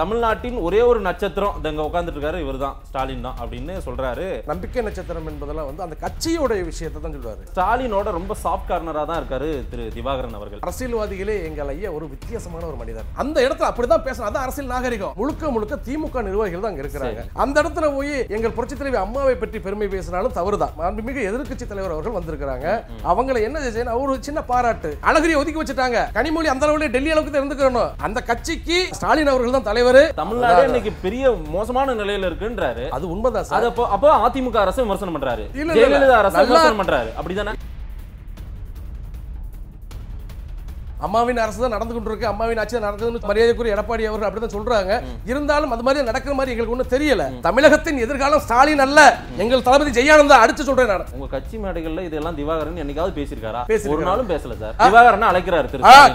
தமிழ்நாட்டின் ஒரே ஒரு நட்சத்திரம் இங்க உட்காந்துட்டு இருக்காரு இவர் தான் ஸ்டாலின் தான் அப்படின்னு சொல்றாரு நம்பிக்கை நட்சத்திரம் என்பதெல்லாம் வந்து அந்த கட்சியுடைய விஷயத்தை தான் சொல்றாரு ஸ்டாலினோட ரொம்ப சாஃப்ட் கார்னரா தான் இருக்காரு திரு திவாகரன் அவர்கள் அரசியல்வாதிகளே எங்கள் ஐயா ஒரு வித்தியாசமான ஒரு மனிதர் அந்த இடத்துல அப்படிதான் பேசணும் அதான் அரசியல் நாகரிகம் முழுக்க முழுக்க திமுக நிர்வாகிகள் தான் இருக்கிறாங்க அந்த இடத்துல போய் எங்கள் புரட்சி தலைவி அம்மாவை பற்றி பெருமை பேசினாலும் தவறுதான் மிக எதிர்கட்சி தலைவர் அவர்கள் வந்திருக்கிறாங்க அவங்களை என்ன செய்யணும் ஒரு சின்ன பாராட்டு அழகிரியை ஒதுக்கி வச்சுட்டாங்க கனிமொழி அந்த அளவுல டெல்லி அளவுக்கு இருந்துக்கணும் அந்த கட்சிக்கு ஸ்டாலின் அவர்கள் தான் தலைவர் தலைவர் தமிழ்நாடு இன்னைக்கு பெரிய மோசமான நிலையில இருக்குன்றாரு அது உண்மைதான் சார் அப்போ அதிமுக அரசு விமர்சனம் பண்றாரு ஜெயலலிதா அரசு விமர்சனம் பண்றாரு அப்படிதானே அம்மாவின் அரசு தான் நடந்து கொண்டு இருக்கு அம்மாவின் ஆட்சி தான் நடக்குதுன்னு மரியாதைக்குரிய எடப்பாடி அவர்கள் அப்படி சொல்றாங்க இருந்தாலும் அது மாதிரி நடக்கிற மாதிரி எங்களுக்கு ஒன்றும் தெரியல தமிழகத்தின் எதிர்காலம் ஸ்டாலின் அல்ல எங்கள் தளபதி ஜெயானந்தா அடிச்சு சொல்றேன் நான் உங்க கட்சி மேடைகள்ல இதெல்லாம் திவாகரன் என்னைக்காவது பேசியிருக்காரா ஒரு நாளும் பேசல சார் திவாகரன் அழைக்கிறார்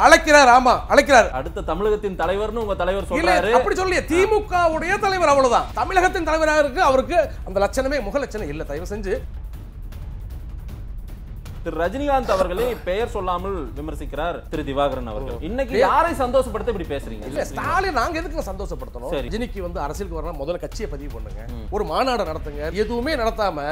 அழைக்கிறார் ஆமா அழைக்கிறார் அடுத்த தமிழகத்தின் தலைவர்னு உங்க தலைவர் சொல்றாரு அப்படி சொல்லி திமுகவுடைய தலைவர் அவ்வளவுதான் தமிழகத்தின் தலைவராக இருக்கு அவருக்கு அந்த லட்சணமே முக லட்சணம் இல்ல தயவு செஞ்சு திரு ரஜினிகாந்த் அவர்களை பெயர் சொல்லாமல் விமர்சிக்கிறார் திரு திவாகரன் அவர்கள் இன்னைக்கு யாரை சந்தோஷப்படுத்த இப்படி பேசுறீங்க இல்ல ஸ்டாலின் நாங்க எதுக்கு சந்தோஷப்படுத்தணும் ரஜினிக்கு வந்து அரசியலுக்கு வரணும் முதல்ல கட்சியை பதிவு பண்ணுங்க ஒரு மாநாடு நடத்துங்க எதுவுமே நடத்தாம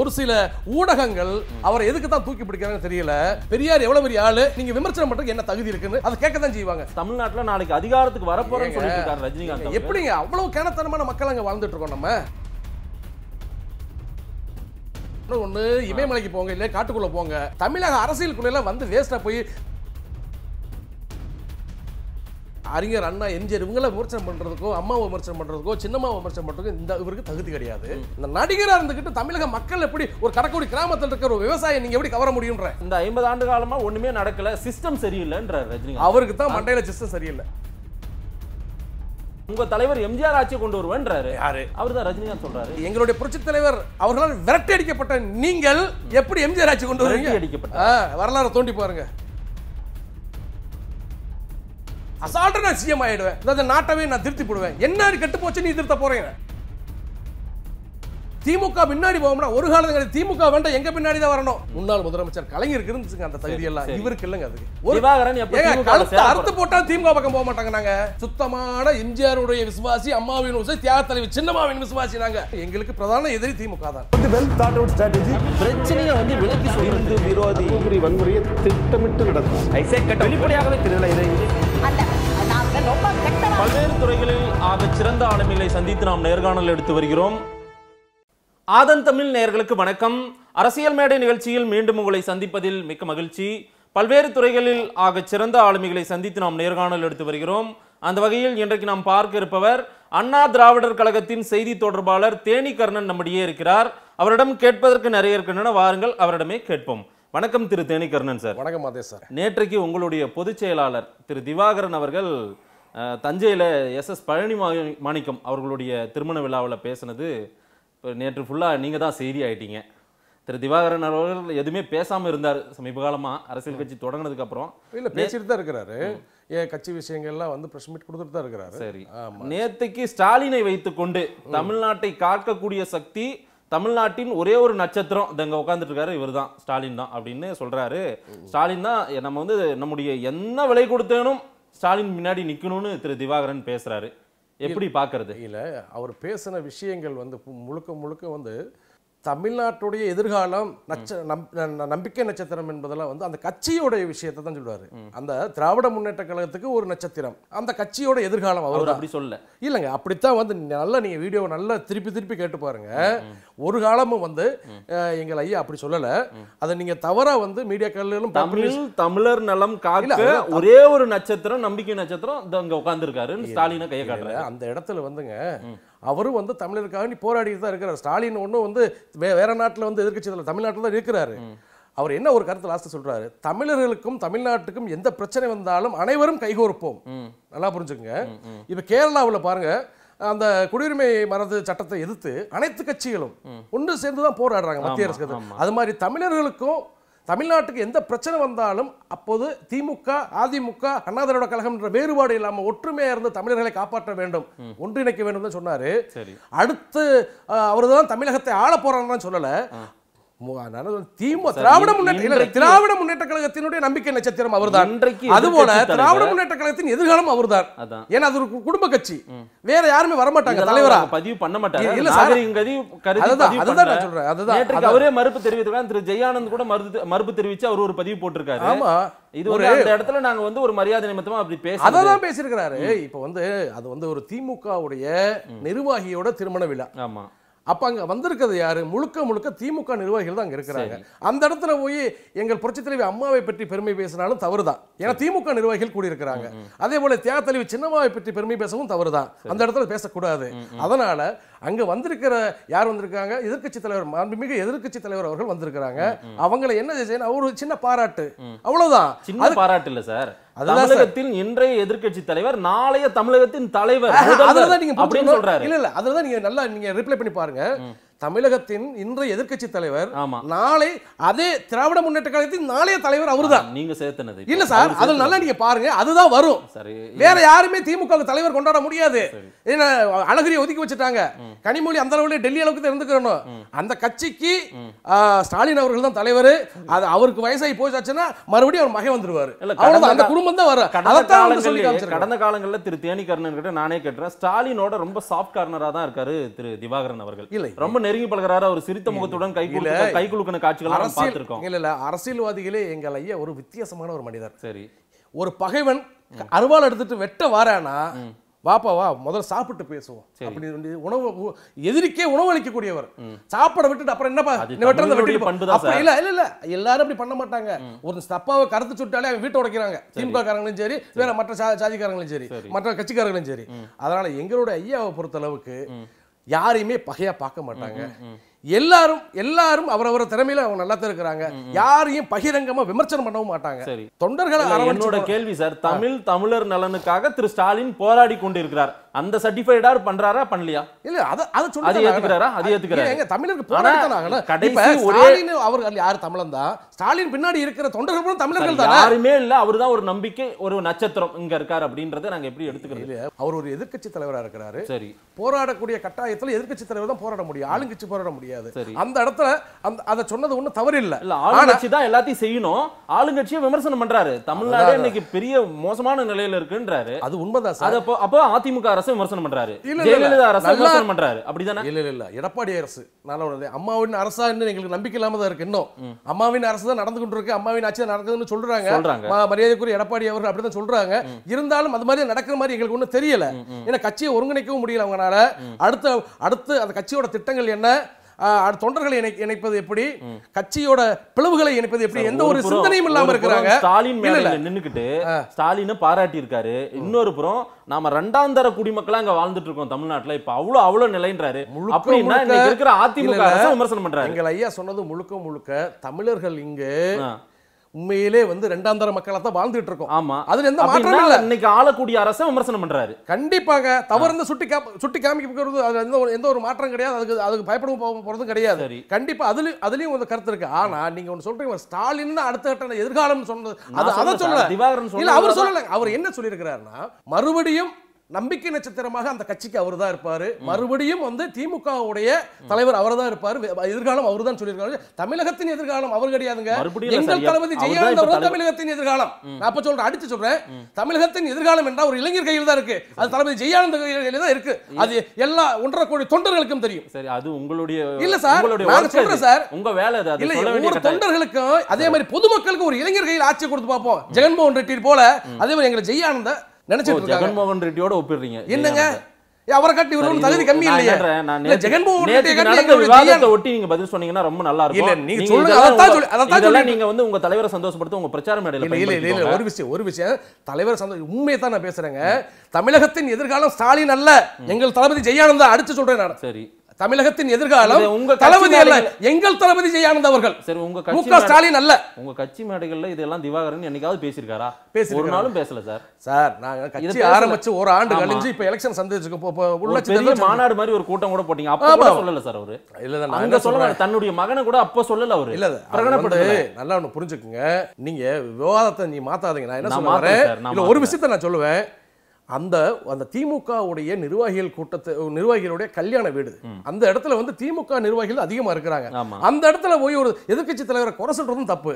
ஒரு சில ஊடகங்கள் அவரை எதுக்கு தான் தூக்கி பிடிக்கிறாங்கன்னு தெரியல பெரியார் எவ்வளவு பெரிய ஆளு நீங்க விமர்சனம் பண்றதுக்கு என்ன தகுதி இருக்குன்னு அதை கேட்க தான் செய்வாங்க தமிழ்நாட்டுல நாளைக்கு அதிகாரத்துக்கு வரப்போறேன்னு சொல்லிட்டு ரஜினிகாந்த் எப்படிங்க அவ்வளவு கேனத்தனமான மக்கள் அங்க வாழ்ந்துட்டு இருக்கோம் நம்ம ஒன்று இமயமலைக்கு போங்க இல்லை காட்டுக்குள்ளே போங்க தமிழக அரசியல் அரசியலுக்குள்ளெல்லாம் வந்து வேஸ்ட்டாக போய் அறிஞர் அண்ணா எம்ஜிஆர் இவங்களை விமர்சனம் பண்ணுறதுக்கோ அம்மா விமர்சனம் பண்றதுக்கோ சின்னம்மா விமர்சனம் பண்ணுறதுக்கோ இந்த இவருக்கு தகுதி கிடையாது இந்த நடிகராக இருந்துக்கிட்டு தமிழக மக்கள் எப்படி ஒரு கடற்கோடி கிராமத்தில் இருக்கிற ஒரு விவசாயம் நீங்க எப்படி கவர முடியும்ன்ற இந்த ஐம்பது ஆண்டு காலமா ஒன்றுமே நடக்கல சிஸ்டம் சரியில்லைன்ற ரஜினி அவருக்கு தான் மண்டையில சிஸ்டம் சரியில்லை உங்க தலைவர் எம்ஜிஆர் ஆட்சி கொண்டு வருவேன்றாரு யாரு அவர் தான் ரஜினிகாந்த் சொல்றாரு எங்களுடைய புரட்சி தலைவர் அவர்களால் விரட்டி அடிக்கப்பட்ட நீங்கள் எப்படி எம்ஜிஆர் ஆட்சி கொண்டு வருவீங்க அடிக்கப்பட்ட வரலாறு தோண்டி பாருங்க அசால்ட்டா நான் சிஎம் ஆயிடுவேன் அதாவது நாட்டவே நான் திருத்தி போடுவேன் என்ன கெட்டு போச்சு நீ திருத்த போறேன் திமுக பின்னாடி போகும்னா ஒரு காலத்துக்கு திமுக வேண்டாம் எங்க பின்னாடி தான் வரணும் முன்னாள் முதலமைச்சர் கலைஞர் இருந்துச்சுங்க அந்த தகுதி எல்லாம் இவருக்கு இல்லைங்க அது ஒரு அறுத்து போட்டா திமுக பக்கம் போக மாட்டாங்க சுத்தமான எம்ஜிஆருடைய விசுவாசி அம்மாவின் விசுவாசி தியாக தலைவி சின்னமாவின் விசுவாசி நாங்க எங்களுக்கு பிரதான எதிரி திமுக தான் வெல் பிரச்சனையை வந்து விலக்கி சொல்லி விரோதி வன்முறையை திட்டமிட்டு நடக்கும் ஐசே கட்ட வெளிப்படையாகவே திருவிழா இதை பல்வேறு துறைகளில் ஆக சிறந்த ஆளுமைகளை சந்தித்து நாம் நேர்காணல் எடுத்து வருகிறோம் ஆதன் தமிழ் நேர்களுக்கு வணக்கம் அரசியல் மேடை நிகழ்ச்சியில் மீண்டும் உங்களை சந்திப்பதில் மிக்க மகிழ்ச்சி பல்வேறு துறைகளில் ஆக சிறந்த ஆளுமைகளை சந்தித்து நாம் நேர்காணல் எடுத்து வருகிறோம் அந்த வகையில் இன்றைக்கு நாம் பார்க்க இருப்பவர் அண்ணா திராவிடர் கழகத்தின் செய்தி தொடர்பாளர் தேனி கர்ணன் நம்முடையே இருக்கிறார் அவரிடம் கேட்பதற்கு நிறைய இருக்கின்றன வாருங்கள் அவரிடமே கேட்போம் வணக்கம் திரு தேனி கர்ணன் சார் வணக்கம் அதே சார் நேற்றைக்கு உங்களுடைய பொதுச் செயலாளர் திரு திவாகரன் அவர்கள் தஞ்சையில் எஸ் எஸ் பழனி மாணிக்கம் அவர்களுடைய திருமண விழாவில் பேசினது இப்போ நேற்று ஃபுல்லாக நீங்கள் தான் செய்தி ஆகிட்டீங்க திரு திவாகரன் அவர்கள் எதுவுமே பேசாமல் இருந்தார் சமீப காலமாக அரசியல் கட்சி தொடங்கினதுக்கப்புறம் இல்லை பேசிட்டு தான் இருக்கிறாரு ஏன் கட்சி விஷயங்கள்லாம் வந்து ப்ரெஸ் மீட் கொடுத்துட்டு தான் இருக்கிறாரு சரி நேற்றுக்கு ஸ்டாலினை வைத்துக்கொண்டு தமிழ்நாட்டை காக்கக்கூடிய சக்தி தமிழ்நாட்டின் ஒரே ஒரு நட்சத்திரம் இங்கே உட்காந்துட்டு இருக்காரு இவர் தான் ஸ்டாலின் தான் அப்படின்னு சொல்கிறாரு ஸ்டாலின் தான் நம்ம வந்து நம்முடைய என்ன விலை கொடுத்தேனும் ஸ்டாலின் முன்னாடி நிற்கணும்னு திரு திவாகரன் பேசுகிறாரு எப்படி பார்க்கறது இல்லை அவர் பேசின விஷயங்கள் வந்து முழுக்க முழுக்க வந்து தமிழ்நாட்டுடைய எதிர்காலம் நட்ச நம்பிக்கை நட்சத்திரம் என்பதெல்லாம் வந்து அந்த கட்சியுடைய விஷயத்தை தான் சொல்லுவார் அந்த திராவிட முன்னேற்ற கழகத்துக்கு ஒரு நட்சத்திரம் அந்த கட்சியோட எதிர்காலம் அவர் அப்படி சொல்ல இல்லைங்க அப்படித்தான் வந்து நல்லா நீங்கள் வீடியோவை நல்லா திருப்பி திருப்பி கேட்டு பாருங்க ஒரு காலமும் வந்து எங்கள் ஐயா அப்படி சொல்லலை அதை நீங்கள் தவறாக வந்து மீடியாக்களிலும் தமிழ் தமிழர் நலம் காக்க ஒரே ஒரு நட்சத்திரம் நம்பிக்கை நட்சத்திரம் அங்கே உட்காந்துருக்காரு ஸ்டாலினை கையை காட்டுறாரு அந்த இடத்துல வந்துங்க அவரும் வந்து தமிழருக்காக நீ போராடிட்டு தான் இருக்கிறார் ஸ்டாலின் ஒன்றும் வந்து வே வேற நாட்டில் வந்து எதிர்கட்சி தமிழ்நாட்டில் தான் இருக்கிறாரு அவர் என்ன ஒரு கருத்து லாஸ்ட் சொல்றாரு தமிழர்களுக்கும் தமிழ்நாட்டுக்கும் எந்த பிரச்சனை வந்தாலும் அனைவரும் கைகோர்ப்போம் நல்லா புரிஞ்சுக்கங்க இப்போ கேரளாவில் பாருங்க அந்த குடியுரிமை மரது சட்டத்தை எதிர்த்து அனைத்து கட்சிகளும் ஒன்று சேர்ந்து தான் போராடுறாங்க மத்திய அரசு அது மாதிரி தமிழர்களுக்கும் தமிழ்நாட்டுக்கு எந்த பிரச்சனை வந்தாலும் அப்போது திமுக அதிமுக அண்ணாதிரோட கழகம் என்ற வேறுபாடு இல்லாமல் ஒற்றுமையாக இருந்து தமிழர்களை காப்பாற்ற வேண்டும் ஒன்றிணைக்க வேண்டும் சொன்னாரு அடுத்து அவர் தான் தமிழகத்தை ஆள போறாங்கன்னு சொல்லல திராவிட முன்னேற்ற கழகத்தினுடைய நம்பிக்கை நட்சத்திரம் திராவிட முன்னேற்ற கழகத்தின் எதிர்காலம் அவர்தான் ஏன்னா அது குடும்ப கட்சி வேற யாருமே தலைவரா பதிவு பண்ண மாட்டாங்க சொல்றேன் அவரே மறுப்பு திரு ஜெயானந்த் கூட மறுப்பு தெரிவிச்சு அவர் ஒரு பதிவு போட்டிருக்காரு இது ஒரு இடத்துல நாங்க வந்து ஒரு மரியாதை அப்படி வந்து அது வந்து ஒரு திமுகவுடைய நிர்வாகியோட திருமண விழா அப்போ அங்கே வந்திருக்கிறது யார் முழுக்க முழுக்க திமுக நிர்வாகிகள் தான் அங்கே இருக்கிறாங்க அந்த இடத்துல போய் எங்கள் புரட்சித் தலைவி அம்மாவை பற்றி பெருமை பேசினாலும் தவறு தான் ஏன்னா திமுக நிர்வாகிகள் கூடியிருக்கிறாங்க அதே போல தியாக தலைவி சின்னம்மாவை பற்றி பெருமை பேசவும் தவறு தான் அந்த இடத்துல பேசக்கூடாது அதனால் அங்கே வந்திருக்கிற யார் வந்திருக்காங்க எதிர்கட்சி தலைவர் மாண்புமிகு எதிர்கட்சி தலைவர் அவர்கள் வந்திருக்கிறாங்க அவங்களை என்ன செய்யணும் அவர் சின்ன பாராட்டு அவ்வளவுதான் சின்ன பாராட்டு இல்ல சார் தமிழகத்தின் இன்றைய எதிர்க்கட்சி தலைவர் நாளைய தமிழகத்தின் தலைவர் அதுலதான் நீங்க அப்படின்னு சொல்றாரு இல்ல இல்ல அதுலதான் நீங்க நல்லா நீங்க ரிப்ளை பண்ணி பாருங்க தமிழகத்தின் இன்றைய எதிர்கட்சி தலைவர் நாளை அதே திராவிட முன்னேற்ற கழகத்தின் நாளைய தலைவர் அவருதான் நீங்க சேர்த்தனது இல்ல சார் அது நல்லா நீங்க பாருங்க அதுதான் வரும் வேற யாருமே திமுக தலைவர் கொண்டாட முடியாது ஒதுக்கி வச்சுட்டாங்க கனிமொழி அந்த அளவுல டெல்லி அளவுக்கு தான் இருந்துக்கிறணும் அந்த கட்சிக்கு ஸ்டாலின் அவர்கள் தான் தலைவர் அது அவருக்கு வயசாகி போச்சாச்சுன்னா மறுபடியும் அவர் மகை வந்துருவாரு அந்த குடும்பம் தான் வர கடந்த காலங்களில் திரு தேனி கர்ணன் கிட்ட நானே கேட்டேன் ஸ்டாலினோட ரொம்ப சாஃப்ட் கார்னரா தான் இருக்காரு திரு திவாகரன் அவர்கள் இல்லை ரொம்ப நெருங்கி பழகிறாரு அவர் சிரித்த முகத்துடன் கை கை குலுக்கின காட்சிகள் பார்த்திருக்கோம் இல்ல இல்ல அரசியல்வாதிகளே எங்கள் ஐயா ஒரு வித்தியாசமான ஒரு மனிதர் சரி ஒரு பகைவன் அருவாள் எடுத்துட்டு வெட்ட வாரானா வாப்பா வா முதல்ல சாப்பிட்டு பேசுவோம் அப்படி உணவு எதிரிக்கே உணவு அளிக்கக்கூடியவர் விட்டுட்டு அப்புறம் என்னப்பா இல்ல இல்ல இல்ல எல்லாரும் அப்படி பண்ண மாட்டாங்க ஒரு தப்பாவை கருத்து சுட்டாலே அவங்க வீட்டை உடைக்கிறாங்க திமுக காரங்களும் சரி வேற மற்ற சாதிக்காரங்களும் சரி மற்ற கட்சிக்காரங்களும் சரி அதனால எங்களுடைய ஐயாவை பொறுத்த அளவுக்கு யாரையுமே பகையா பார்க்க மாட்டாங்க எல்லாரும் எல்லாரும் அவரவர திறமையில அவங்க நல்லா இருக்கிறாங்க யாரையும் பகிரங்கமா விமர்சனம் பண்ணவும் மாட்டாங்க சரி தொண்டர்களை என்னோட கேள்வி சார் தமிழ் தமிழர் நலனுக்காக திரு ஸ்டாலின் போராடி கொண்டிருக்கிறார் அந்த சர்டிஃபைடார் பண்றாரா பண்ணலையா இல்ல அத அத சொல்லுங்க அது ஏத்துக்கறாரா அது ஏத்துக்கறாரு எங்க தமிழருக்கு போராடிட்டாங்க கடைசி ஒரே அவர் யார் தமிழன் தான் ஸ்டாலின் பின்னாடி இருக்கிற தொண்டர்களும் தமிழர்கள் தான் யாருமே இல்ல அவர்தான் ஒரு நம்பிக்கை ஒரு நட்சத்திரம் இங்க இருக்காரு அப்படின்றத நாங்க எப்படி எடுத்துக்கிறது அவர் ஒரு எதிர்க்கட்சி தலைவரா இருக்கிறாரு சரி போராடக்கூடிய கட்டாயத்துல எதிர்க்கட்சி தலைவர் தான் போராட முடியும் ஆளுங்கட்சி போராட முடியாது அந்த இடத்துல அந்த அத சொன்னது ஒண்ணு தவறு இல்ல இல்ல ஆளுங்கட்சி தான் எல்லாத்தையும் செய்யணும் ஆளுங்கட்சியை விமர்சனம் பண்றாரு தமிழ்நாடு இன்னைக்கு பெரிய மோசமான நிலையில இருக்குன்றாரு அது உண்மைதான் அப்போ அதிமுக அரசு அரசு விமர்சனம் பண்றாரு ஜெயலலிதா அரசு விமர்சனம் பண்றாரு அப்படிதானே இல்ல இல்ல இல்ல எடப்பாடி அரசு நல்ல அம்மாவின் அரசா எங்களுக்கு நம்பிக்கை இல்லாம தான் இருக்கு இன்னும் அம்மாவின் அரசு தான் நடந்து கொண்டிருக்கு அம்மாவின் ஆட்சி தான் நடக்குதுன்னு சொல்றாங்க மரியாதைக்குரிய எடப்பாடி அவர்கள் அப்படிதான் சொல்றாங்க இருந்தாலும் அது மாதிரி நடக்கிற மாதிரி எங்களுக்கு ஒன்றும் தெரியல ஏன்னா கட்சியை ஒருங்கிணைக்கவும் முடியல அவங்களால அடுத்த அடுத்து அந்த கட்சியோட திட்டங்கள் என்ன தொண்டர்களை இணைப்பது எப்படி கட்சியோட பிளவுகளை இணைப்பது எப்படி எந்த ஒரு சிந்தனையும் இல்லாம இருக்கிறாங்க ஸ்டாலின் மேல நின்னுக்கிட்டு ஸ்டாலின் பாராட்டி இருக்காரு இன்னொரு புறம் நாம ரெண்டாம் தர குடிமக்களா அங்க வாழ்ந்துட்டு இருக்கோம் தமிழ்நாட்டுல இப்ப அவ்வளவு அவ்வளவு நிலைன்றாரு அப்படின்னா இருக்கிற அதிமுக விமர்சனம் பண்றாரு எங்கள் ஐயா சொன்னது முழுக்க முழுக்க தமிழர்கள் இங்கு உண்மையிலே வந்து ரெண்டாம் தர மக்களை தான் வாழ்ந்துட்டு இருக்கோம் ஆமா அதுல எந்த மாற்றமும் இல்லை இன்னைக்கு ஆளக்கூடிய அரசை விமர்சனம் பண்றாரு கண்டிப்பாக தவறுந்து சுட்டி சுட்டி காமிக்கிறது அதுல எந்த ஒரு எந்த ஒரு மாற்றம் கிடையாது அதுக்கு அதுக்கு பயப்படவும் போறதும் கிடையாது கண்டிப்பா அதுல அதுலயும் ஒரு கருத்து இருக்கு ஆனா நீங்க ஒன்று சொல்றீங்க ஸ்டாலின் அடுத்த கட்ட எதிர்காலம் சொன்னது அதை சொல்லல திவாகரன் அவர் சொல்லல அவர் என்ன சொல்லியிருக்கிறாருன்னா மறுபடியும் நம்பிக்கை நட்சத்திரமாக அந்த கட்சிக்கு அவர் தான் இருப்பார் மறுபடியும் வந்து திமுகவுடைய தலைவர் அவர் தான் இருப்பார் எதிர்காலம் அவர் தான் சொல்லியிருக்காரு தமிழகத்தின் எதிர்காலம் அவர் கிடையாதுங்க எங்கள் தளபதி ஜெயலலிதா தமிழகத்தின் எதிர்காலம் நான் அப்ப சொல்றேன் அடிச்சு சொல்றேன் தமிழகத்தின் எதிர்காலம் என்றால் ஒரு இளைஞர் கையில் தான் இருக்கு அது தளபதி ஜெயானந்த கையில் தான் இருக்கு அது எல்லா ஒன்றரை கோடி தொண்டர்களுக்கும் தெரியும் சரி அது உங்களுடைய இல்ல சார் நான் சொல்றேன் சார் உங்க வேலை அது இல்ல ஒவ்வொரு தொண்டர்களுக்கும் அதே மாதிரி பொதுமக்களுக்கு ஒரு இளைஞர் கையில் ஆட்சி கொடுத்து பார்ப்போம் ஜெகன்மோகன் ரெட்டி போல அதே மாதிரி எங்களை ஜெயானந்த நினைச்சிட்டு மோகன் ரெட்டியோட ஒப்பிடுறீங்க என்னங்க அவரை கட்டி இவரும் தகுதி கம்மி இல்லையா இல்ல ஜெகன்மோகன் ரெட்டி நடந்த விவாதத்தை ஒட்டி நீங்க பதில் சொன்னீங்கன்னா ரொம்ப நல்லா இருக்கும் நீங்க சொல்லுங்க அதான் சொல்லி அதான் சொல்லி நீங்க வந்து உங்க தலைவரை சந்தோஷப்படுத்த உங்க பிரச்சார மேடையில இல்ல இல்ல இல்ல ஒரு விஷயம் ஒரு விஷயம் தலைவர் சந்தோஷம் உண்மையை தான் நான் பேசுறேங்க தமிழகத்தின் எதிர்காலம் ஸ்டாலின் அல்ல எங்கள் தளபதி ஜெயானந்தா அடிச்சு சொல்றேன் நான் சரி தமிழகத்தின் எதிர்காலம் உங்க தளபதி அல்ல எங்கள் தளபதி ஜெயானந்த் அவர்கள் சரி உங்க மு க ஸ்டாலின் அல்ல உங்க கட்சி மேடைகள்ல இதெல்லாம் திவாகரன் என்னைக்காவது பேசியிருக்காரா பேசி ஒரு நாளும் பேசல சார் சார் நாங்க கட்சி ஆரம்பிச்சு ஒரு ஆண்டு கழிஞ்சு இப்ப எலெக்ஷன் சந்திச்சு உள்ள மாநாடு மாதிரி ஒரு கூட்டம் கூட போட்டீங்க அப்ப கூட சொல்லல சார் அவரு இல்ல அங்க சொல்ல தன்னுடைய மகனை கூட அப்ப சொல்லல அவரு இல்ல பிரகடனப்படு நல்லா ஒண்ணு புரிஞ்சுக்குங்க நீங்க விவாதத்தை நீ மாத்தாதீங்க நான் என்ன சொல்றேன் ஒரு விஷயத்த நான் சொல்லுவேன் அந்த அந்த திமுகவுடைய நிர்வாகிகள் கூட்டத்தை நிர்வாகிகளுடைய கல்யாண வீடு அந்த இடத்துல வந்து திமுக நிர்வாகிகள் அதிகமா இருக்கிறாங்க அந்த இடத்துல போய் ஒரு எதிர்கட்சி தலைவரை குறை சொல்றதும் தப்பு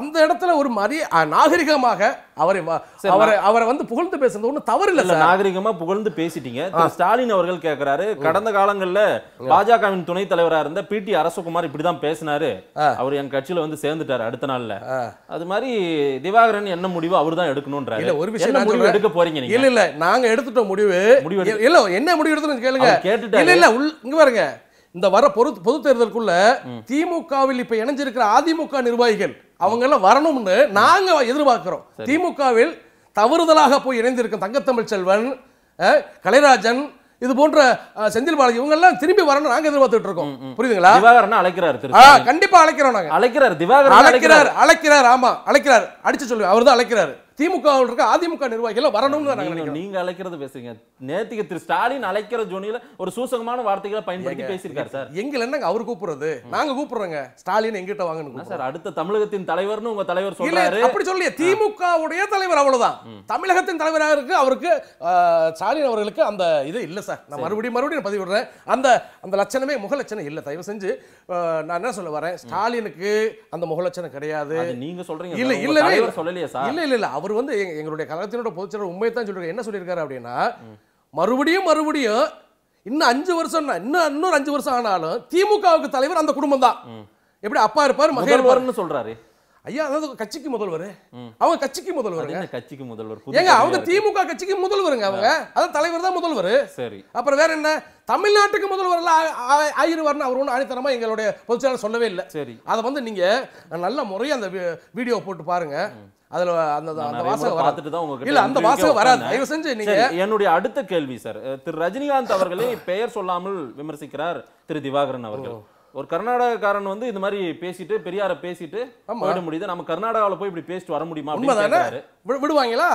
அந்த இடத்துல ஒரு மாதிரி நாகரிகமாக அவரை அவரை அவரை வந்து புகழ்ந்து பேசுறது ஒண்ணு தவறு இல்ல நாகரிகமா புகழ்ந்து பேசிட்டீங்க ஸ்டாலின் அவர்கள் கேட்கிறாரு கடந்த காலங்கள்ல பாஜகவின் துணைத் தலைவரா இருந்த பி டி அரசகுமார் இப்படிதான் பேசினாரு அவர் என் கட்சியில வந்து சேர்ந்துட்டாரு அடுத்த நாள்ல அது மாதிரி திவாகரன் என்ன முடிவு அவர் தான் எடுக்கணும்ன்றாரு ஒரு விஷயம் எடுக்க போறீங்க இல்ல இல்ல நாங்க எடுத்துட்டோம் முடிவு முடிவு இல்ல என்ன முடிவு எடுத்துன்னு கேளுங்க இல்ல இல்ல இங்க பாருங்க இந்த வர பொது பொது தேர்தலுக்குள்ள திமுகவில் இப்ப இணைஞ்சிருக்கிற அதிமுக நிர்வாகிகள் அவங்க எல்லாம் வரணும்னு நாங்க எதிர்பார்க்கிறோம் திமுகவில் தவறுதலாக போய் இணைந்திருக்கும் தங்கத்தமிழ் செல்வன் கலைராஜன் இது போன்ற செந்தில் பாலாஜி இவங்க எல்லாம் திரும்பி வரணும் நாங்க எதிர்பார்த்துட்டு இருக்கோம் புரியுதுங்களா திவாகரன் அழைக்கிறாரு கண்டிப்பா அழைக்கிறோம் நாங்க அழைக்கிறார் திவாகரன் அழைக்கிறார் அழைக்கிறார் ஆமா அழைக்கிறார் அடிச்சு சொல்லுவேன் அவர் தான் அழைக்கிறாரு திமுக இருக்க அதிமுக நிர்வாகிகள் வரணும்னு நாங்க நீங்க அழைக்கிறது பேசுறீங்க நேத்திக்கு திரு ஸ்டாலின் அழைக்கிற ஜோனியில ஒரு சூசகமான வார்த்தைகளை பயன்படுத்தி பேசியிருக்காரு சார் எங்க என்னங்க அவர் கூப்பிடுறது நாங்க கூப்பிடுறோங்க ஸ்டாலின் எங்கிட்ட வாங்கணும் சார் அடுத்த தமிழகத்தின் தலைவர்னு உங்க தலைவர் சொல்றாரு அப்படி சொல்லி திமுகவுடைய தலைவர் அவ்வளவுதான் தமிழகத்தின் தலைவராக இருக்கு அவருக்கு ஸ்டாலின் அவர்களுக்கு அந்த இது இல்ல சார் நான் மறுபடியும் மறுபடியும் பதிவு விடுறேன் அந்த அந்த லட்சணமே முகலட்சணம் இல்ல தயவு செஞ்சு நான் என்ன சொல்ல வரேன் ஸ்டாலினுக்கு அந்த முகலட்சணம் கிடையாது நீங்க சொல்றீங்க இல்ல இல்ல சொல்லலையே சார் இல்ல இல்ல இல்ல அவர் வந்து எங்களுடைய கழகத்தினோட பொதுச்செயலர் உண்மையை தான் சொல்லியிருக்காரு என்ன சொல்லியிருக்காரு அப்படின்னா மறுபடியும் மறுபடியும் இன்னும் அஞ்சு வருஷம் இன்னும் இன்னொரு அஞ்சு வருஷம் ஆனாலும் திமுகவுக்கு தலைவர் அந்த குடும்பம் தான் எப்படி அப்பா இருப்பார் இருப்பாருன்னு சொல்றாரு ஐயா அதாவது கட்சிக்கு முதல்வர் அவங்க கட்சிக்கு முதல்வர் கட்சிக்கு முதல்வர் ஏங்க அவங்க திமுக கட்சிக்கு முதல்வருங்க அவங்க அதான் தலைவர் தான் முதல்வர் சரி அப்புறம் வேற என்ன தமிழ்நாட்டுக்கு முதல்வர் ஆயிருவார்னு அவர் ஒன்றும் ஆணித்தனமா எங்களுடைய பொதுச்செயலாளர் சொல்லவே இல்லை சரி அதை வந்து நீங்க நல்ல முறையை அந்த வீடியோ போட்டு பாருங்க அதுல அந்த அந்த வாசகம் பார்த்துட்டு தான் உங்களுக்கு இல்ல அந்த வாசகம் வராது தயவு செஞ்சு நீங்க என்னுடைய அடுத்த கேள்வி சார் திரு ரஜினிகாந்த் அவர்களை பெயர் சொல்லாமல் விமர்சிக்கிறார் திரு திவாகரன் அவர்கள் ஒரு கர்நாடகக்காரன் வந்து இந்த மாதிரி பேசிட்டு பெரியார பேசிட்டு போயிட முடியுது நம்ம கர்நாடகாவில் போய் இப்படி பேசிட்டு வர முடியுமா விடுவாங்களா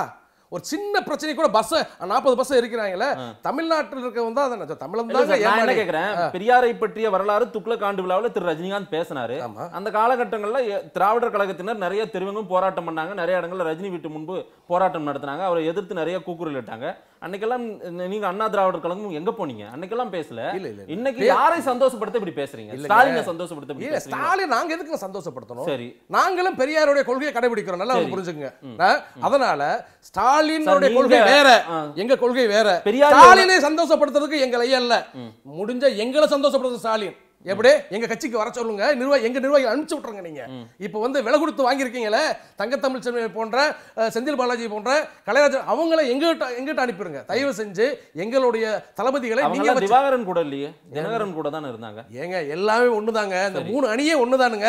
ஒரு சின்ன பிரச்சனை கூட பஸ் நாற்பது பஸ் இருக்கிறாங்களே தமிழ்நாட்டில் இருக்க தான் அதை தமிழன் தான் என்ன கேட்குறேன் பெரியாரை பற்றிய வரலாறு துக்ள காண்டு விழாவில் திரு ரஜினிகாந்த் பேசினாரு அந்த காலகட்டங்களில் திராவிடர் கழகத்தினர் நிறைய தெருவங்களும் போராட்டம் பண்ணாங்க நிறைய இடங்களில் ரஜினி வீட்டு முன்பு போராட்டம் நடத்தினாங்க அவரை எதிர்த்து நிறைய கூக்குரல் இட்டாங்க அன்னைக்கெல்லாம் நீங்க அண்ணா திராவிடர் கழகம் எங்க போனீங்க அன்னைக்கெல்லாம் பேசல இன்னைக்கு யாரை சந்தோஷப்படுத்த இப்படி பேசுறீங்க ஸ்டாலினை சந்தோஷப்படுத்த இல்ல ஸ்டாலின் நாங்க எதுக்கு சந்தோஷப்படுத்தணும் சரி நாங்களும் பெரியாருடைய கொள்கையை கடைபிடிக்கிறோம் நல்லா புரிஞ்சுங்க அதனால ஸ்டாலினுடைய கொள்கை வேற எங்க கொள்கை வேற பெரியார் ஸ்டாலினை சந்தோஷப்படுத்துறதுக்கு எங்களை இல்ல முடிஞ்ச எங்களை சந்தோஷப்படுத்துறது ஸ்டாலின் எப்படி எங்க கட்சிக்கு வர சொல்லுங்க நிர்வாகி எங்க நிர்வாகி அனுப்பிச்சு விட்டுருங்க நீங்க இப்போ வந்து விலை கொடுத்து வாங்கியிருக்கீங்களே தங்கத்தமிழ் செல்வி போன்ற செந்தில் பாலாஜி போன்ற கலைராஜ் அவங்கள எங்கிட்ட எங்கிட்ட அனுப்பிடுங்க தயவு செஞ்சு எங்களுடைய தளபதிகளை நீங்க திவாகரன் கூட இல்லையே தினகரன் கூட தானே இருந்தாங்க ஏங்க எல்லாமே ஒண்ணுதாங்க இந்த மூணு அணியே ஒண்ணுதானுங்க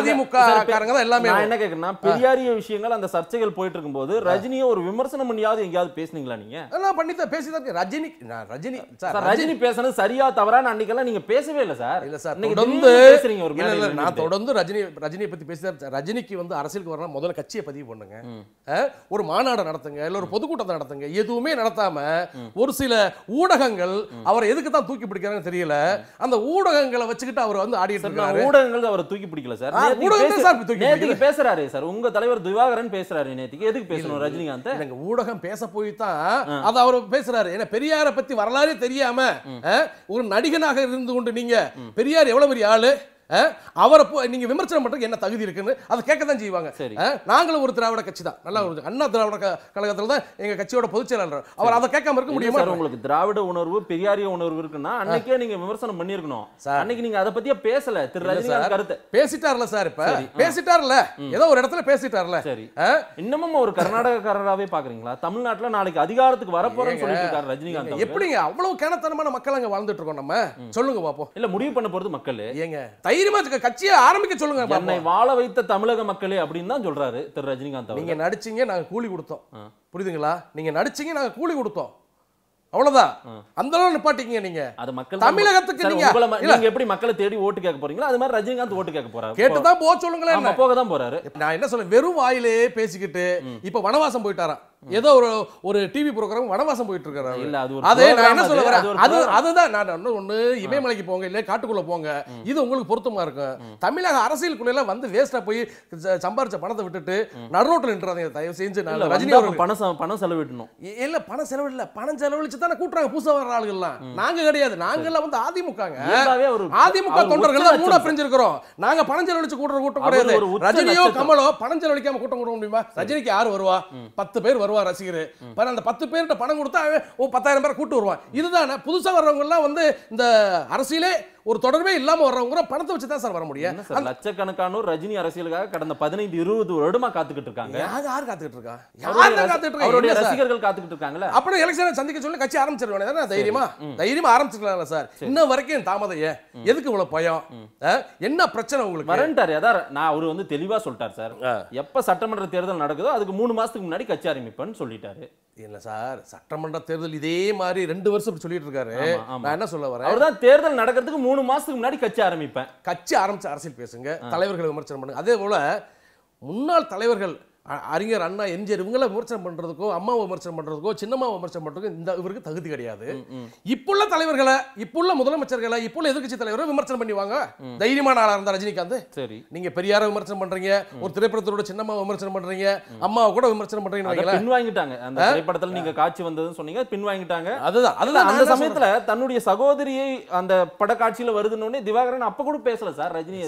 அதிமுக காரங்க தான் எல்லாமே என்ன கேக்குறேன்னா பெரியாரிய விஷயங்கள் அந்த சர்ச்சைகள் போயிட்டு இருக்கும்போது ரஜினியை ஒரு விமர்சனம் பண்ணியாவது எங்கேயாவது பேசுனீங்களா நீங்க நான் பண்ணி தான் பேசி தான் ரஜினி ரஜினி ரஜினி பேசுனது சரியா தவறான அன்னைக்கெல்லாம் நீங்க பேசவே இல்லை சார் இல்ல சார் தொடர்ந்து பேசுறீங்க ஒரு நான் தொடர்ந்து ரஜினி ரஜினியை பத்தி பேசுறேன் ரஜினிக்கு வந்து அரசியலுக்கு வரணும் முதல்ல கட்சியை பதிவு பண்ணுங்க ஒரு மாநாடு நடத்துங்க இல்ல ஒரு பொதுக்கூட்டத்தை நடத்துங்க எதுவுமே நடத்தாம ஒரு சில ஊடகங்கள் அவரை எதுக்கு தான் தூக்கி பிடிக்கிறாங்கன்னு தெரியல அந்த ஊடகங்களை வச்சுக்கிட்டு அவர் வந்து ஆடிட்டு இருக்காரு ஊடகங்கள் அவர் தூக்கி பிடிக்கல சார் ஊடகங்கள் தூக்கி நேத்துக்கு பேசுறாரு சார் உங்க தலைவர் திவாகரன் பேசுறாரு நேத்துக்கு எதுக்கு பேசணும் ரஜினிகாந்த் எங்க ஊடகம் பேச போய் தான் அது அவர் பேசுறாரு ஏன்னா பெரியார பத்தி வரலாறே தெரியாம ஒரு நடிகனாக இருந்து கொண்டு நீங்க பெரியார் எவ்வளோ பெரிய ஆள் அவரை நீங்க விமர்சனம் பண்றதுக்கு என்ன தகுதி இருக்குன்னு அதை கேட்க தான் செய்வாங்க நாங்களும் ஒரு திராவிட கட்சி தான் நல்லா ஒரு அண்ணா திராவிட கழகத்துல தான் எங்க கட்சியோட பொதுச்செயலாளர் செயலாளர் அவர் அதை கேட்காம இருக்க முடியுமா உங்களுக்கு திராவிட உணர்வு பெரியாரிய உணர்வு இருக்குன்னா அன்னைக்கே நீங்க விமர்சனம் பண்ணிருக்கணும் அன்னைக்கு நீங்க அதை பத்தியே பேசல திரு ரஜினிகாந்த் கருத்து பேசிட்டார்ல சார் இப்ப பேசிட்டார்ல ஏதோ ஒரு இடத்துல பேசிட்டார்ல சரி இன்னமும் ஒரு கர்நாடகக்காரராகவே பாக்குறீங்களா தமிழ்நாட்டுல நாளைக்கு அதிகாரத்துக்கு வரப்போறேன்னு சொல்லிட்டு இருக்காரு ரஜினிகாந்த் எப்படிங்க அவ்வளவு கேனத்தனமான மக்கள் அங்க வாழ்ந்துட்டு இருக்கோம் நம்ம சொல்லுங்க பாப்போம் இல்ல முடிவு பண்ண போறது மக்கள் ஏங்க தைரியமா கட்சியை ஆரம்பிக்க சொல்லுங்க என்னை வாழ வைத்த தமிழக மக்களே அப்படின்னு தான் சொல்றாரு திரு ரஜினிகாந்த் நீங்க நடிச்சீங்க நாங்க கூலி கொடுத்தோம் புரியுதுங்களா நீங்க நடிச்சீங்க நாங்க கூலி கொடுத்தோம் அவ்வளவுதான் அந்த அளவு நிப்பாட்டிங்க நீங்க அது மக்கள் தமிழகத்துக்கு நீங்க எப்படி மக்களை தேடி ஓட்டு கேட்க போறீங்களோ அது மாதிரி ரஜினிகாந்த் ஓட்டு கேட்க போறாரு கேட்டு தான் போக சொல்லுங்களேன் போக தான் போறாரு நான் என்ன சொல்ல வெறும் வாயிலே பேசிக்கிட்டு இப்ப வனவாசம் போயிட்டாரான் ஏதோ ஒரு ஒரு டிவி ப்ரோக்ராம் வனவாசம் போயிட்டு இருக்காரு இல்ல அது அதே நான் என்ன சொல்ல வரேன் அது அதுதான் நான் இன்னும் ஒண்ணு இமயமலைக்கு போங்க இல்ல காட்டுக்குள்ள போங்க இது உங்களுக்கு பொருத்தமா இருக்கும் தமிழக அரசியல் குள்ள வந்து வேஸ்டா போய் சம்பாரிச்ச பணத்தை விட்டுட்டு நடுரோட்டில் நின்றாதீங்க தயவு செஞ்சு நான் ரஜினி அவர்கள் பணம் பணம் செலவிடணும் இல்ல பணம் செலவிடல பணம் செலவழிச்சு தானே கூட்டுறாங்க புதுசா வர ஆளுகள்லாம் நாங்க கிடையாது நாங்க எல்லாம் வந்து அதிமுகங்க அதிமுக தொண்டர்கள் தான் மூட பிரிஞ்சிருக்கிறோம் நாங்க பணம் செலவழிச்சு கூட்டுற கூட்டம் கிடையாது ரஜினியோ கமலோ பணம் செலவழிக்காம கூட்டம் கூட முடியுமா ரஜினிக்கு யார் வருவா பத்து பேர் வருவா வருவார் ரசிகர் பாரு அந்த பத்து பேர்கிட்ட பணம் கொடுத்தா ஓ பத்தாயிரம் பேர் கூட்டு வருவான் இதுதானே புதுசாக வர்றவங்கலாம் வந்து இந்த அரசியலே ஒரு தொடர்பே இல்லாம வர்றவங்க பணத்தை வச்சு தான் சார் வர முடியும் லட்சக்கணக்கானோர் ரஜினி அரசியலுக்காக கடந்த பதினைந்து இருபது வருடமா காத்துக்கிட்டு இருக்காங்க யார் யார் காத்துக்கிட்டு இருக்கா யார் காத்துக்கிட்டு இருக்காங்க ரசிகர்கள் காத்துக்கிட்டு இருக்காங்களா அப்புறம் எலெக்ஷனை சந்திக்க சொல்லி கட்சி ஆரம்பிச்சிருக்காங்க தைரியமா தைரியமா ஆரம்பிச்சிருக்கலாம் சார் இன்ன வரைக்கும் தாமதம் எதுக்கு இவ்வளவு பயம் என்ன பிரச்சனை உங்களுக்கு மறந்துட்டாரு அதான் நான் அவர் வந்து தெளிவா சொல்லிட்டார் சார் எப்ப சட்டமன்ற தேர்தல் நடக்குதோ அதுக்கு மூணு மாசத்துக்கு முன்னாடி கட்சி ஆரம்பிப்பேன்னு சொல்லிட்டாரு இல்லை சார் சட்டமன்ற தேர்தல் இதே மாதிரி ரெண்டு வருஷம் சொல்லிட்டு இருக்காரு நான் என்ன சொல்ல வரேன் அவர் தான் தேர்தல் நடக்கிறதுக்கு மூணு மாசத்துக்கு முன்னாடி கட்சி ஆரம்பிப்பேன் கட்சி ஆரம்பிச்ச அரசியல் பேசுங்க தலைவர்கள் விமர்சனம் பண்ணுங்க அதே போல முன்னாள் தலைவர்கள் அறிஞர் அண்ணா எம்ஜிஆர் இவங்கள விமர்சனம் பண்றதுக்கோ அம்மா விமர்சனம் பண்றதுக்கோ சின்னம்மா விமர்சனம் பண்றதுக்கோ இந்த இவருக்கு தகுதி கிடையாது இப்புள்ள தலைவர்களை இப்புள்ள முதலமைச்சர்களை இப்புள்ள எதிர்கட்சி தலைவரை விமர்சனம் பண்ணிவாங்க தைரியமான ஆளாக இருந்தா ரஜினிகாந்த் சரி நீங்க பெரியார விமர்சனம் பண்றீங்க ஒரு திரைப்படத்தோட சின்னம்மா விமர்சனம் பண்றீங்க அம்மாவை கூட விமர்சனம் பண்றீங்க பின் வாங்கிட்டாங்க அந்த திரைப்படத்தில் நீங்க காட்சி வந்ததுன்னு சொன்னீங்க பின் வாங்கிட்டாங்க அதுதான் அந்த சமயத்துல தன்னுடைய சகோதரியை அந்த பட காட்சியில வருதுன்னு திவாகரன் அப்ப கூட பேசல சார் ரஜினி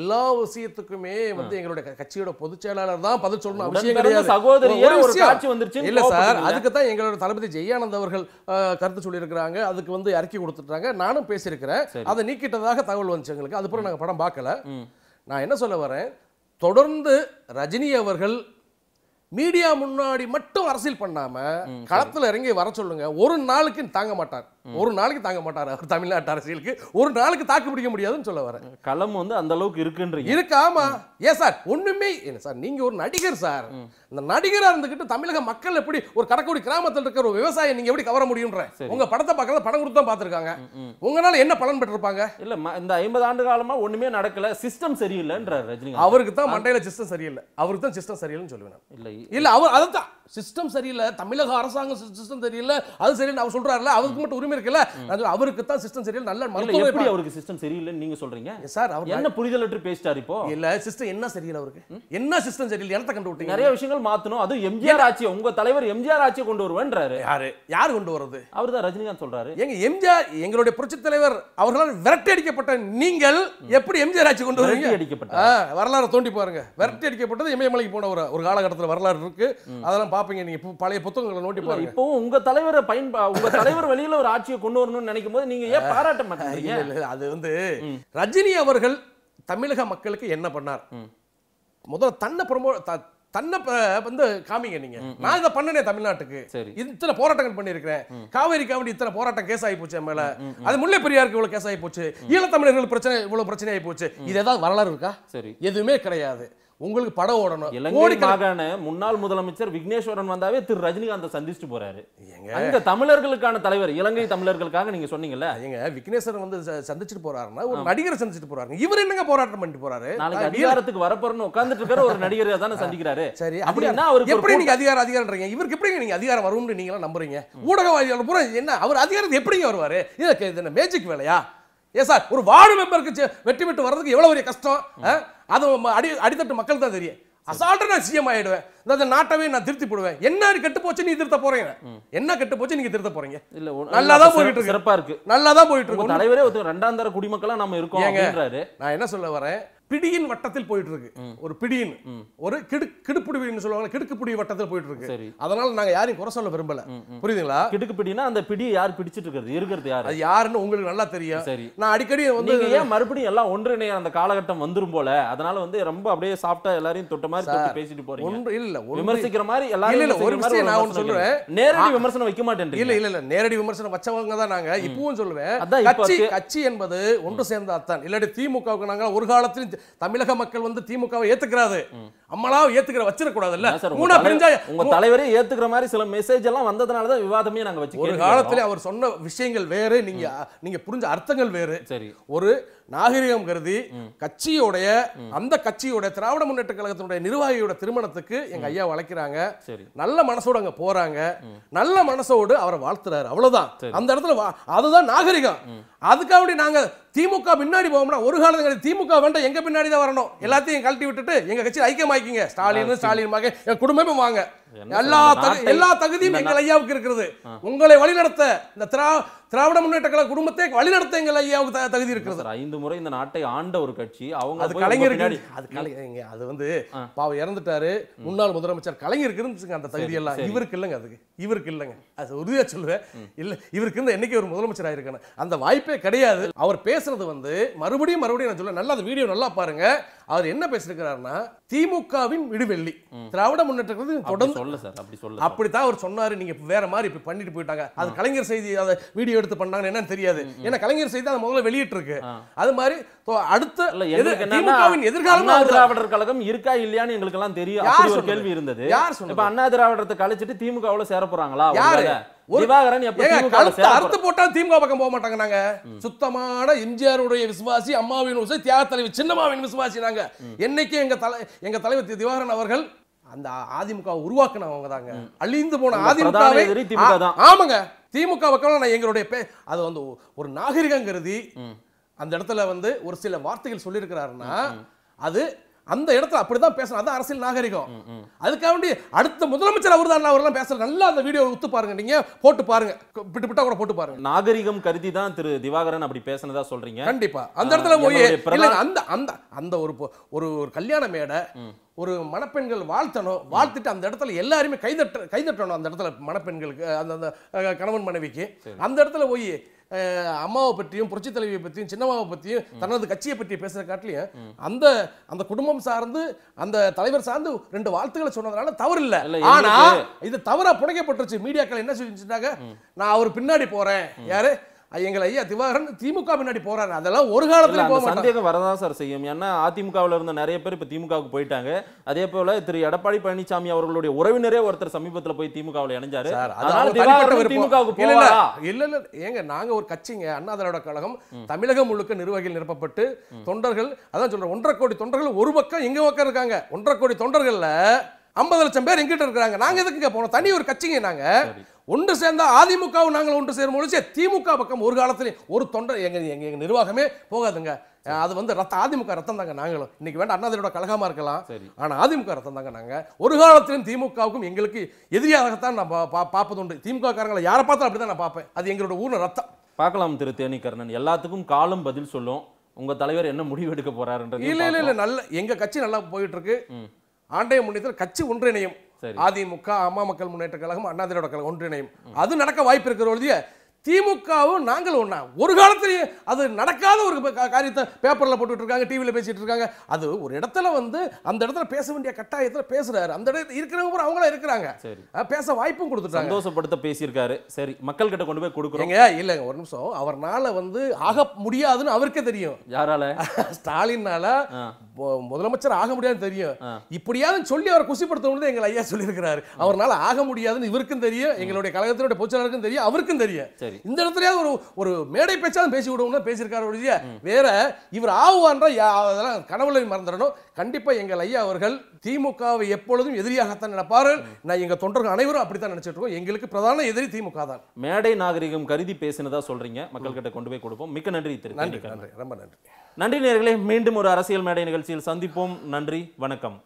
எல்லா விஷயத்துக்குமே வந்து எங்களுடைய கட்சியோட பொதுச் செயலாளர் தான் பதில் சொல்லணும் அவசியம் கிடையாது ஒரு காட்சி வந்துருச்சு இல்ல சார் அதுக்கு தான் எங்களோட தளபதி ஜெயானந்த் அவர்கள் கருத்து சொல்லியிருக்கிறாங்க அதுக்கு வந்து அறிக்கை கொடுத்துட்டாங்க நானும் பேசியிருக்கிறேன் அதை நீக்கிட்டதாக தகவல் வந்துச்சு எங்களுக்கு அதுக்கப்புறம் நாங்கள் படம் பார்க்கல நான் என்ன சொல்ல வரேன் தொடர்ந்து ரஜினி அவர்கள் மீடியா முன்னாடி மட்டும் அரசியல் பண்ணாம களத்துல இறங்கி வர சொல்லுங்க ஒரு நாளுக்கு தாங்க மாட்டார் ஒரு நாளைக்கு தாங்க மாட்டார் அவர் தமிழ்நாட்டு அரசியலுக்கு ஒரு நாளுக்கு தாக்கு பிடிக்க முடியாதுன்னு சொல்ல வரேன் களம் வந்து அந்த அளவுக்கு இருக்குன்ற இருக்கு ஆமா ஏ சார் ஒண்ணுமே என்ன சார் நீங்க ஒரு நடிகர் சார் இந்த நடிகரா இருந்துகிட்டு தமிழக மக்கள் எப்படி ஒரு கடக்குடி கிராமத்தில் இருக்கிற ஒரு விவசாயம் நீங்க எப்படி கவர முடியும்ன்ற உங்க படத்தை பார்க்கறது படம் கொடுத்து தான் உங்களால என்ன பலன் பெற்றிருப்பாங்க இல்ல இந்த ஐம்பது ஆண்டு காலமா ஒண்ணுமே நடக்கல சிஸ்டம் சரியில்லைன்றார் ரஜினி அவருக்கு தான் மண்டையில சிஸ்டம் சரியில்லை அவருக்கு தான் சிஸ்டம் சரியில்லைன்னு சொல்லுவேன் இல்ல இல்ல அவர் அதான் சிஸ்டம் சரியில்லை தமிழக அரசாங்கம் சிஸ்டம் சரியில்லை அது சரியில்லை அவர் சொல்றாருல அவருக்கு மட்டும் உரிமை எல்லாமே இருக்குல்ல அவருக்கு தான் சிஸ்டம் சரியில்லை நல்ல மருத்துவம் எப்படி அவருக்கு சிஸ்டம் சரியில்லைன்னு நீங்க சொல்றீங்க சார் அவர் என்ன புரிதலற்று பேசிட்டார் இப்போ இல்ல சிஸ்டம் என்ன சரியில்லை அவருக்கு என்ன சிஸ்டம் சரியில்லை இடத்த கண்டு விட்டீங்க நிறைய விஷயங்கள் மாத்தணும் அது எம்ஜிஆர் ஆட்சி உங்க தலைவர் எம்ஜிஆர் ஆட்சி கொண்டு வருவேன்றாரு யாரு யார் கொண்டு வருது அவர் தான் ரஜினிகாந்த் சொல்றாரு எங்க எம்ஜிஆர் எங்களுடைய புரட்சி தலைவர் அவர்களால் விரட்டி அடிக்கப்பட்ட நீங்கள் எப்படி எம்ஜிஆர் ஆட்சி கொண்டு வருவீங்க அடிக்கப்பட்ட வரலாறு தோண்டி பாருங்க விரட்டி அடிக்கப்பட்டது இமயமலைக்கு போன ஒரு ஒரு காலகட்டத்தில் வரலாறு இருக்கு அதெல்லாம் பாப்பீங்க நீங்க பழைய புத்தகங்களை நோட்டி பாருங்க இப்போ உங்க தலைவரை பயன்பா உங்க தலைவர் வழியில ஒரு ஆட்சி ஆட்சியை கொண்டு வரணும்னு நினைக்கும் போது நீங்க ஏன் பாராட்ட மாட்டேங்க அது வந்து ரஜினி அவர்கள் தமிழக மக்களுக்கு என்ன பண்ணார் முதல்ல தன்னை ப்ரொமோ தன்னை வந்து காமிங்க நீங்க நான் இதை பண்ணனே தமிழ்நாட்டுக்கு இத்தனை போராட்டங்கள் பண்ணிருக்கிறேன் காவேரி காவடி இத்தனை போராட்டம் கேஸ் ஆகி போச்சு மேல அது முல்லை பெரியாருக்கு இவ்வளவு கேஸ் ஆகி போச்சு ஈழத்தமிழர்கள் பிரச்சனை இவ்வளவு பிரச்சனை ஆகி போச்சு இது ஏதாவது வரலாறு இருக்கா சரி எதுவுமே கிடையாது உங்களுக்கு படம் ஓடணும் இலங்கை மாகாண முன்னாள் முதலமைச்சர் விக்னேஸ்வரன் வந்தாவே திரு ரஜினிகாந்த் சந்திச்சுட்டு போறாரு அந்த தமிழர்களுக்கான தலைவர் இலங்கை தமிழர்களுக்காக நீங்க சொன்னீங்கல்ல எங்க விக்னேஸ்வரன் வந்து சந்திச்சுட்டு போறாருன்னா ஒரு நடிகரை சந்திச்சுட்டு போறாரு இவர் என்னங்க போராட்டம் பண்ணிட்டு போறாரு நாளைக்கு அதிகாரத்துக்கு வரப்போறன்னு உட்கார்ந்துட்டு இருக்கிற ஒரு நடிகரை தானே சந்திக்கிறாரு சரி அப்படின்னா அவருக்கு எப்படி நீங்க அதிகாரம் அதிகாரம்ன்றீங்க இவருக்கு எப்படிங்க நீங்க அதிகாரம் வரும்னு நீங்க எல்லாம் நம்புறீங்க ஊடகவாதிகள் பூரா என்ன அவர் அதிகாரத்துக்கு எப்படிங்க வருவாரு இது மேஜிக் வேலையா ஏன் சார் ஒரு வார்டு மெம்பருக்கு வெற்றி பெற்று வர்றதுக்கு எவ்வளோ பெரிய கஷ்டம் அது அடி அடித்தட்டு மக்கள் தான் தெரியும் அசால்ட்டாக நான் சிஎம் ஆகிடுவேன் இந்த நாட்டவே நான் திருத்தி போடுவேன் என்ன கெட்டு போச்சு நீ திருத்த போறீங்க என்ன கெட்டு போச்சு நீங்க திருத்த போறீங்க இல்ல நல்லா தான் போயிட்டு இருக்கு சிறப்பா இருக்கு நல்லா தான் போயிட்டு இருக்கு தலைவரே ஒருத்தர் ரெண்டாம் தர குடிமக்களா நம்ம இருக்கோம் நான் என்ன சொல்ல வரேன் பிடியின் வட்டத்தில் போயிட்டு இருக்கு ஒரு பிடியின் ஒரு கிடு கிடுப்புடிவின்னு சொல்லுவாங்க கிடுக்குப்புடி வட்டத்தில் போயிட்டு இருக்கு அதனால நாங்க யாரையும் குறை சொல்ல விரும்பல புரியுதுங்களா கிடுக்குப்பிடினா அந்த பிடி யார் பிடிச்சிட்டு இருக்கிறது இருக்கிறது யார் அது யாருன்னு உங்களுக்கு நல்லா தெரியும் சரி நான் அடிக்கடி வந்து ஏன் மறுபடியும் எல்லாம் ஒன்றிணைய அந்த காலகட்டம் வந்துரும் போல அதனால வந்து ரொம்ப அப்படியே சாப்பிட்டா எல்லாரையும் தொட்ட மாதிரி தொட்டு பேசிட்டு போறீங்க ஒன்று இல்ல விமர்சிக்கிற மாதிரி எல்லாரும் இல்ல ஒரு விஷயம் நான் ஒன்று சொல்றேன் நேரடி விமர்சனம் வைக்க மாட்டேன் இல்ல இல்ல இல்ல நேரடி விமர்சனம் வச்சவங்க தான் நாங்க இப்பவும் சொல்லுவேன் கட்சி கட்சி என்பது ஒன்று சேர்ந்த தான் இல்லாட்டி திமுகவுக்கு நாங்க ஒரு காலத்திலும் தமிழக மக்கள் வந்து திமுகவை ஏத்துக்கிறாரு அம்மளாவும் ஏத்துக்கிற வச்சிடக்கூடாதுல்ல மூணா பிரிஞ்சா உங்க தலைவரே ஏத்துக்கிற மாதிரி சில மெசேஜ் எல்லாம் வந்ததுனால தான் விவாதமே நாங்க வச்சு ஒரு காலத்துல அவர் சொன்ன விஷயங்கள் வேறு நீங்க நீங்க புரிஞ்ச அர்த்தங்கள் வேறு சரி ஒரு நாகரிகம் கருதி கட்சியுடைய அந்த கட்சியோட திராவிட முன்னேற்ற கழகத்தினுடைய நிர்வாகியோட திருமணத்துக்கு எங்க ஐயா வளைக்கிறாங்க நல்ல மனசோட அங்க போறாங்க நல்ல மனசோடு அவரை வாழ்த்துறாரு அவ்வளவுதான் அந்த இடத்துல அதுதான் நாகரிகம் அதுக்காக நாங்க திமுக பின்னாடி போவோம்னா ஒரு கிடையாது திமுக வேண்டாம் எங்க பின்னாடி தான் வரணும் எல்லாத்தையும் கழட்டி விட்டுட்டு எங்க கட்சி ஐக்கியமாக்கிங்க ஸ்டாலின் ஸ்டாலின் மாக என் குடும்பமும் வாங்க எல்லா எல்லா தகுதியும் எங்கள் ஐயாவுக்கு இருக்கிறது உங்களை வழிநடத்த இந்த திரா திராவிட முன்னேற்ற கழக குடும்பத்தை வழிநடத்த ஐயாவுக்கு தகுதி இருக்கிறது ஐந்து முறை இந்த நாட்டை ஆண்ட ஒரு கட்சி அவங்க அது கலைஞர் அது கலைஞர் அது வந்து பாவம் இறந்துட்டாரு முன்னாள் முதலமைச்சர் கலைஞருக்கு இருந்துச்சுங்க அந்த தகுதி எல்லாம் இவருக்கு இல்லைங்க அதுக்கு இவருக்கு இல்லைங்க அது உறுதியாக சொல்லுவேன் இல்லை இவருக்கு இருந்த என்னைக்கு ஒரு முதலமைச்சர் ஆயிருக்கானு அந்த வாய்ப்பே கிடையாது அவர் பேசுறது வந்து மறுபடியும் மறுபடியும் நான் சொல்ல நல்லா அந்த வீடியோ நல்லா பாருங்க அவர் என்ன பேசிருக்கிறாருன்னா திமுகவின் விடுவெள்ளி திராவிட முன்னேற்றங்கிறது தொடர்ந்து அப்படி சொல்ல அப்படித்தான் அவர் சொன்னாரு நீங்க வேற மாதிரி இப்ப பண்ணிட்டு போயிட்டாங்க அது கலைஞர் செய்தி அதை வீடியோ எடுத்து பண்ணாங்க என்னன்னு தெரியாது ஏன்னா கலைஞர் செய்தி முதல்ல அது மாதிரி அடுத்த எதிர்காலம் திராவிடர் கழகம் இருக்கா இல்லையான்னு கேள்வி இருந்தது இப்ப அண்ணா திராவிடத்தை கழிச்சிட்டு திமுகவுல சேர போறாங்களா பக்கம் போக மாட்டாங்க அம்மாவின் தலைவர் விசுவாசி என்னைக்கு எங்க எங்க தலைவர் அவர்கள் அந்த அதிமுக உருவாக்குனவங்க தாங்க அழிந்து போன அதிமுக ஆமாங்க திமுக நான் எங்களுடைய அது வந்து ஒரு நாகரிகம் கருதி அந்த இடத்துல வந்து ஒரு சில வார்த்தைகள் சொல்லியிருக்கிறாருன்னா அது அந்த இடத்துல அப்படி தான் பேசணும் அதான் அரசியல் நாகரிகம் அதுக்காக வேண்டி அடுத்த முதலமைச்சர் அவர் தான் அவர்லாம் பேசுற நல்லா அந்த வீடியோ ஒத்து பாருங்க நீங்க போட்டு பாருங்க விட்டு விட்டா கூட போட்டு பாருங்க நாகரிகம் கருதி தான் திரு திவாகரன் அப்படி பேசினதா சொல்றீங்க கண்டிப்பா அந்த இடத்துல போய் அந்த அந்த அந்த ஒரு ஒரு கல்யாண மேடை ஒரு மணப்பெண்கள் வாழ்த்தணும் வாழ்த்துட்டு அந்த இடத்துல எல்லாருமே கைதட்ட கைதட்டணும் அந்த இடத்துல மணப்பெண்களுக்கு அந்த அந்த கணவன் மனைவிக்கு அந்த இடத்துல போய் அம்மாவை பற்றியும் புரட்சி தலைவியை பற்றியும் சின்னம்மாவை பற்றியும் தனது கட்சியை பற்றி பேசுகிற காட்டிலையும் அந்த அந்த குடும்பம் சார்ந்து அந்த தலைவர் சார்ந்து ரெண்டு வாழ்த்துக்களை சொன்னதுனால தவறு இல்லை ஆனால் இது தவறாக புடைக்கப்பட்டுருச்சு மீடியாக்கள் என்ன சொல்லிச்சுட்டாங்க நான் அவர் பின்னாடி போகிறேன் யாரு எங்களை ஐயா திவாகரன் திமுக பின்னாடி போறாரு அதெல்லாம் ஒரு காலத்துல போக சந்தேகம் வரதான் சார் செய்யும் ஏன்னா அதிமுகவில் இருந்த நிறைய பேர் இப்போ திமுகவுக்கு போயிட்டாங்க அதே போல திரு எடப்பாடி பழனிசாமி அவர்களுடைய உறவினரே ஒருத்தர் சமீபத்தில் போய் திமுகவில் இணைஞ்சாரு திமுகவுக்கு இல்ல இல்ல இல்ல ஏங்க நாங்க ஒரு கட்சிங்க அண்ணா திராவிட கழகம் தமிழகம் முழுக்க நிர்வாகிகள் நிரப்பப்பட்டு தொண்டர்கள் அதான் சொல்றேன் ஒன்றரை கோடி தொண்டர்கள் ஒரு பக்கம் எங்க பக்கம் இருக்காங்க ஒன்றரை கோடி தொண்டர்கள்ல ஐம்பது லட்சம் பேர் எங்கிட்ட இருக்கிறாங்க நாங்க எதுக்குங்க போனோம் தனி ஒரு கட்சிங்க நாங்க ஒன்று சேர்ந்தால் அதிமுகவும் நாங்கள் ஒன்று சேரும் முடிச்சு திமுக பக்கம் ஒரு காலத்திலையும் ஒரு தொண்டை எங்கள் எங்கள் எங்கள் நிர்வாகமே போகாதுங்க அது வந்து ரத்த அதிமுக ரத்தம் தாங்க நாங்களும் இன்னைக்கு வேண்டாம் அண்ணாதிரோட கழகமாக இருக்கலாம் ஆனால் அதிமுக ரத்தம் தாங்க நாங்கள் ஒரு காலத்திலும் திமுகவுக்கும் எங்களுக்கு எதிரியாகத்தான் நான் பா பார்ப்பது உண்டு திமுக காரங்களை யாரை பார்த்தாலும் அப்படி தான் நான் பார்ப்பேன் அது எங்களோட ஊரில் ரத்தம் பார்க்கலாம் திரு தேனிகர்ணன் எல்லாத்துக்கும் காலம் பதில் சொல்லும் உங்க தலைவர் என்ன முடிவு எடுக்க போறாருன்றது இல்லை இல்லை இல்லை நல்ல எங்க கட்சி நல்லா போயிட்டு இருக்கு ஆண்டைய முன்னேற்றம் கட்சி ஒன்றிணையும் அதிமுக அம்மா மக்கள் முன்னேற்ற கழகம் அண்ணா திராவிட கழகம் ஒன்றிணையும் அது நடக்க வாய்ப்பு இருக்கிற ஒழிய திமுகவும் நாங்கள் ஒன்றா ஒரு காலத்துலேயும் அது நடக்காத ஒரு காரியத்தை பேப்பரில் போட்டுட்டு இருக்காங்க டிவியில் பேசிகிட்டு இருக்காங்க அது ஒரு இடத்துல வந்து அந்த இடத்துல பேச வேண்டிய கட்டாயத்தில் பேசுகிறாரு அந்த இடத்துல இருக்கிறவங்க கூட அவங்களும் இருக்கிறாங்க பேச வாய்ப்பும் கொடுத்துருக்காங்க சந்தோஷப்படுத்த பேசியிருக்காரு சரி மக்கள் கிட்ட கொண்டு போய் கொடுக்குறோங்க இல்லைங்க ஒரு நிமிஷம் அவர்னால வந்து ஆக முடியாதுன்னு அவருக்கே தெரியும் யாரால ஸ்டாலின்னால முதலமைச்சர் ஆக முடியாதுன்னு தெரியும் இப்படியாவது சொல்லி அவரை குசிப்படுத்தணும்னு எங்கள் ஐயா சொல்லியிருக்கிறாரு அவர்னால ஆக முடியாதுன்னு இவருக்கும் தெரியும் எங்களுடைய கழகத்தினுடைய பொச்சலருக்கும் தெரியும் அவருக்கும் தெரியும் சரி சரி இந்த இடத்துலயாவது ஒரு ஒரு மேடை பேச்சாலும் பேசி விடுவோம்னா பேசியிருக்காரு ஒழிய வேற இவர் ஆகுவான்ற அதெல்லாம் கனவுல மறந்துடணும் கண்டிப்பா எங்கள் ஐயா அவர்கள் திமுகவை எப்பொழுதும் எதிரியாகத்தான் நினைப்பார்கள் நான் எங்க தொண்டர்கள் அனைவரும் அப்படித்தான் நினைச்சிட்டு இருக்கோம் எங்களுக்கு பிரதான எதிரி திமுக தான் மேடை நாகரிகம் கருதி பேசினதா சொல்றீங்க மக்கள் கிட்ட கொண்டு போய் கொடுப்போம் மிக்க நன்றி திரு நன்றி நன்றி ரொம்ப நன்றி நன்றி நேர்களே மீண்டும் ஒரு அரசியல் மேடை நிகழ்ச்சியில் சந்திப்போம் நன்றி வணக்கம்